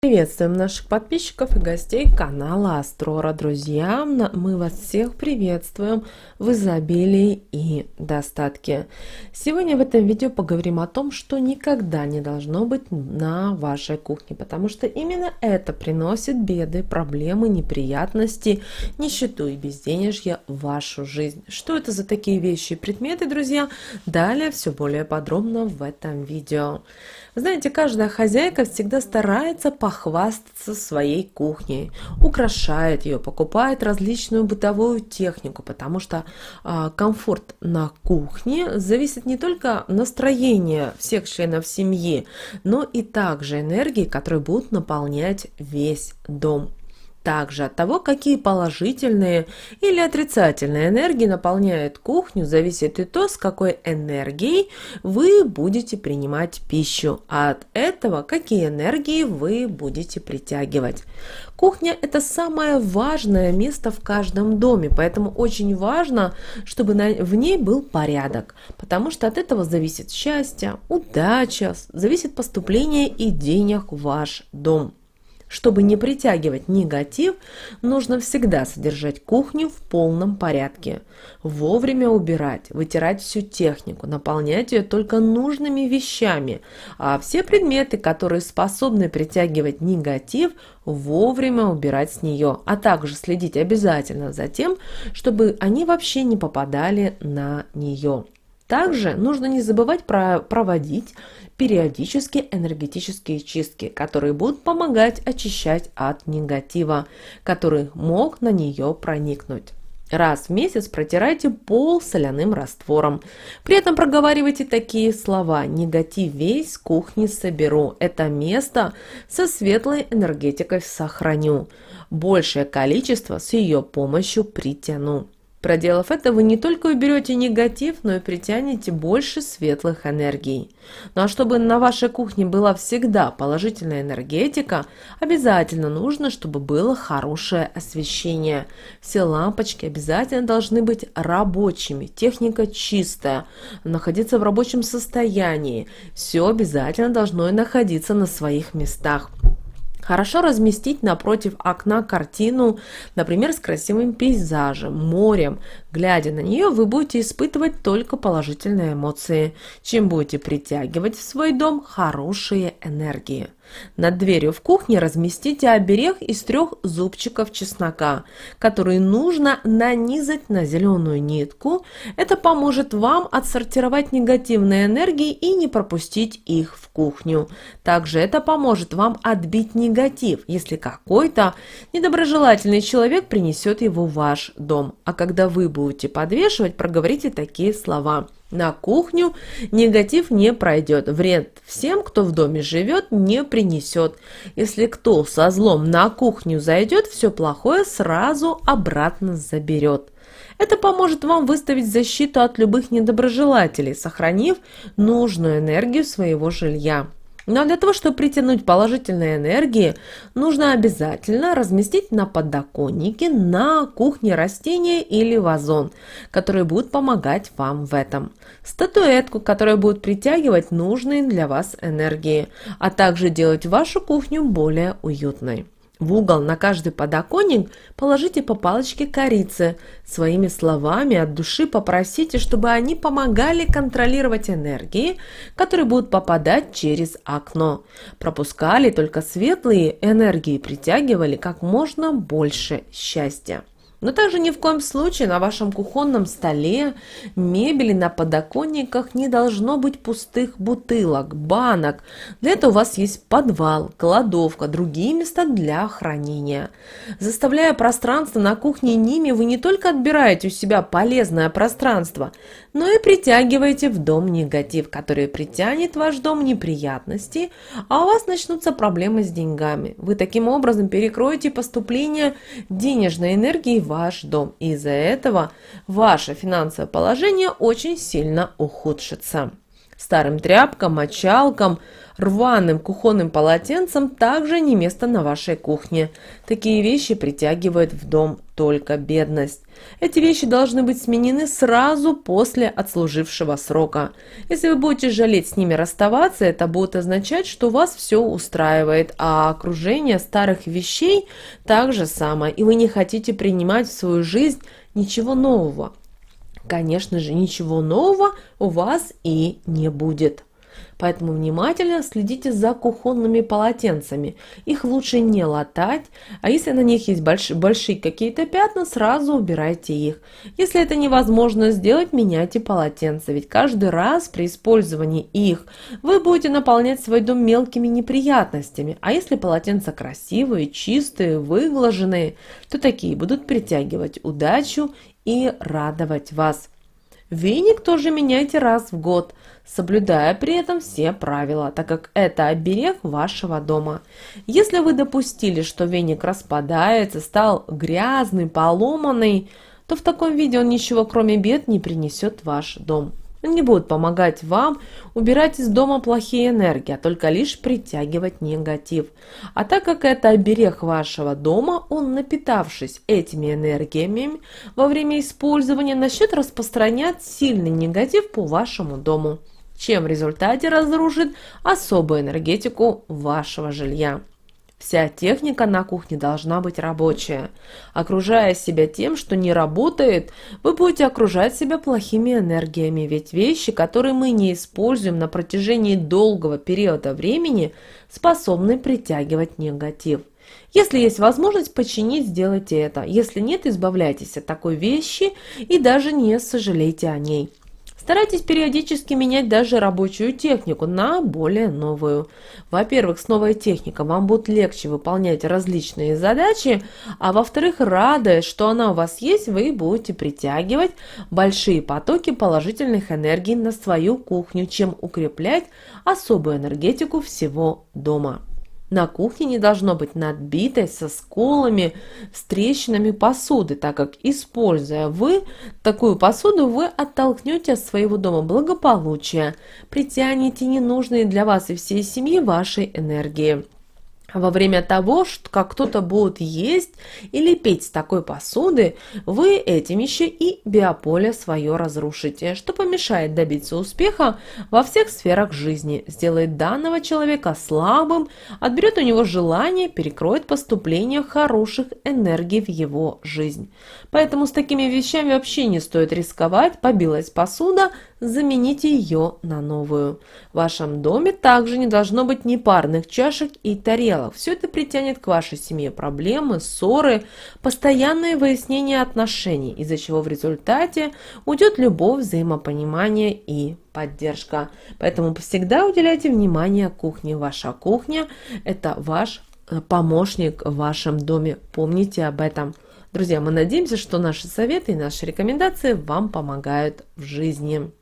Приветствуем наших подписчиков и гостей канала Астрора. Друзья, мы вас всех приветствуем в изобилии и достатке. Сегодня в этом видео поговорим о том, что никогда не должно быть на вашей кухне, потому что именно это приносит беды, проблемы, неприятности, нищету и безденежье в вашу жизнь. Что это за такие вещи и предметы, друзья? Далее все более подробно в этом видео. Знаете, каждая хозяйка всегда старается похвастаться своей кухней, украшает ее, покупает различную бытовую технику, потому что э, комфорт на кухне зависит не только настроения всех членов семьи, но и также энергии, которые будут наполнять весь дом также от того, какие положительные или отрицательные энергии наполняют кухню, зависит и то, с какой энергией вы будете принимать пищу, а от этого, какие энергии вы будете притягивать. Кухня – это самое важное место в каждом доме, поэтому очень важно, чтобы в ней был порядок, потому что от этого зависит счастье, удача, зависит поступление и денег в ваш дом. Чтобы не притягивать негатив, нужно всегда содержать кухню в полном порядке. Вовремя убирать, вытирать всю технику, наполнять ее только нужными вещами. А все предметы, которые способны притягивать негатив, вовремя убирать с нее, а также следить обязательно за тем, чтобы они вообще не попадали на нее. Также нужно не забывать про проводить периодически энергетические чистки, которые будут помогать очищать от негатива, который мог на нее проникнуть. Раз в месяц протирайте пол соляным раствором. При этом проговаривайте такие слова «Негатив весь кухни соберу». Это место со светлой энергетикой сохраню. Большее количество с ее помощью притяну. Проделав это, вы не только уберете негатив, но и притянете больше светлых энергий. Ну а чтобы на вашей кухне была всегда положительная энергетика, обязательно нужно, чтобы было хорошее освещение. Все лампочки обязательно должны быть рабочими, техника чистая, находиться в рабочем состоянии. Все обязательно должно и находиться на своих местах. Хорошо разместить напротив окна картину, например, с красивым пейзажем, морем. Глядя на нее, вы будете испытывать только положительные эмоции, чем будете притягивать в свой дом хорошие энергии. Над дверью в кухне разместите оберег из трех зубчиков чеснока, который нужно нанизать на зеленую нитку. Это поможет вам отсортировать негативные энергии и не пропустить их в кухню. Также это поможет вам отбить негатив, если какой-то недоброжелательный человек принесет его в ваш дом. А когда вы будете подвешивать, проговорите такие слова на кухню, негатив не пройдет. Вред всем, кто в доме живет, не принесет. Если кто со злом на кухню зайдет, все плохое сразу обратно заберет. Это поможет вам выставить защиту от любых недоброжелателей, сохранив нужную энергию своего жилья. Но для того, чтобы притянуть положительные энергии, нужно обязательно разместить на подоконнике на кухне растения или вазон, которые будут помогать вам в этом. Статуэтку, которая будет притягивать нужные для вас энергии, а также делать вашу кухню более уютной. В угол на каждый подоконник положите по палочке корицы. Своими словами от души попросите, чтобы они помогали контролировать энергии, которые будут попадать через окно. Пропускали только светлые энергии, притягивали как можно больше счастья. Но также ни в коем случае на вашем кухонном столе, мебели, на подоконниках не должно быть пустых бутылок, банок. Для этого у вас есть подвал, кладовка, другие места для хранения. Заставляя пространство на кухне ними, вы не только отбираете у себя полезное пространство, но и притягиваете в дом негатив, который притянет в ваш дом неприятности, а у вас начнутся проблемы с деньгами. Вы таким образом перекроете поступление денежной энергии в ваш дом. И из-за этого ваше финансовое положение очень сильно ухудшится старым тряпкам, мочалкам, рваным кухонным полотенцем также не место на вашей кухне. Такие вещи притягивают в дом только бедность. Эти вещи должны быть сменены сразу после отслужившего срока. Если вы будете жалеть с ними расставаться, это будет означать, что вас все устраивает, а окружение старых вещей так же самое, и вы не хотите принимать в свою жизнь ничего нового конечно же, ничего нового у вас и не будет. Поэтому внимательно следите за кухонными полотенцами. Их лучше не латать, а если на них есть больш большие какие-то пятна, сразу убирайте их. Если это невозможно сделать, меняйте полотенце, ведь каждый раз при использовании их вы будете наполнять свой дом мелкими неприятностями. А если полотенца красивые, чистые, выглаженные, то такие будут притягивать удачу и радовать вас. Веник тоже меняйте раз в год, соблюдая при этом все правила, так как это оберег вашего дома. Если вы допустили, что веник распадается, стал грязный, поломанный, то в таком виде он ничего кроме бед не принесет в ваш дом они не будет помогать вам убирать из дома плохие энергии, а только лишь притягивать негатив. А так как это оберег вашего дома, он, напитавшись этими энергиями во время использования, начнет распространять сильный негатив по вашему дому, чем в результате разрушит особую энергетику вашего жилья. Вся техника на кухне должна быть рабочая. Окружая себя тем, что не работает, вы будете окружать себя плохими энергиями, ведь вещи, которые мы не используем на протяжении долгого периода времени, способны притягивать негатив. Если есть возможность починить, сделайте это. Если нет, избавляйтесь от такой вещи и даже не сожалейте о ней. Старайтесь периодически менять даже рабочую технику на более новую. Во-первых, с новой техникой вам будет легче выполнять различные задачи, а во-вторых, радуясь, что она у вас есть, вы будете притягивать большие потоки положительных энергий на свою кухню, чем укреплять особую энергетику всего дома. На кухне не должно быть надбитой со сколами, с трещинами посуды, так как, используя вы такую посуду, вы оттолкнете от своего дома благополучие, притянете ненужные для вас и всей семьи вашей энергии во время того, как кто-то будет есть или петь с такой посуды, вы этим еще и биополе свое разрушите, что помешает добиться успеха во всех сферах жизни, сделает данного человека слабым, отберет у него желание, перекроет поступление хороших энергий в его жизнь. Поэтому с такими вещами вообще не стоит рисковать, побилась посуда – замените ее на новую. В вашем доме также не должно быть непарных чашек и тарелок. Все это притянет к вашей семье проблемы, ссоры, постоянное выяснение отношений, из-за чего в результате уйдет любовь, взаимопонимание и поддержка. Поэтому всегда уделяйте внимание кухне. Ваша кухня – это ваш э, помощник в вашем доме. Помните об этом. Друзья, мы надеемся, что наши советы и наши рекомендации вам помогают в жизни.